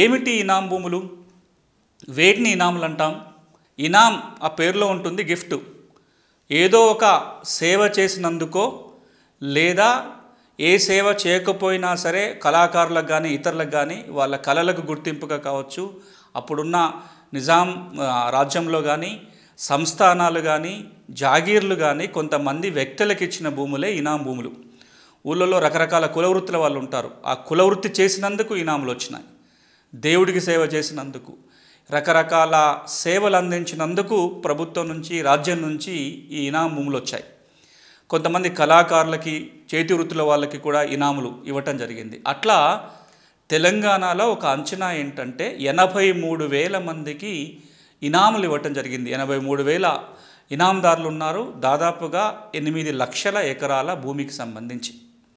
ఏమిటి ఇనాం భూములు వేటిని ఇనాములు అంటాం ఇనాం ఆ పేరులో ఉంటుంది గిఫ్ట్ ఏదో ఒక సేవ చేసినందుకో లేదా ఏ సేవ చేయకపోయినా సరే కళాకారులకు కానీ ఇతరులకు కానీ వాళ్ళ కళలకు గుర్తింపుగా కావచ్చు అప్పుడున్న నిజాం రాజ్యంలో కానీ సంస్థానాలు కానీ జాగీర్లు కానీ కొంతమంది వ్యక్తులకు ఇచ్చిన భూములే ఇనాం భూములు ఊళ్ళలో రకరకాల కులవృత్తుల వాళ్ళు ఉంటారు ఆ కులవృత్తి చేసినందుకు ఇనాములు వచ్చినాయి దేవుడికి సేవ చేసినందుకు రకరకాల సేవలు అందించినందుకు ప్రభుత్వం నుంచి రాజ్యం నుంచి ఈ ఇనాములు వచ్చాయి కొంతమంది కళాకారులకి చేతి వృత్తుల వాళ్ళకి కూడా ఇనాములు ఇవ్వటం జరిగింది అట్లా తెలంగాణలో ఒక అంచనా ఏంటంటే ఎనభై మూడు వేల మందికి ఇనాములు ఇవ్వటం జరిగింది ఎనభై మూడు వేల ఇనాందారులు ఉన్నారు దాదాపుగా ఎనిమిది లక్షల ఎకరాల భూమికి సంబంధించి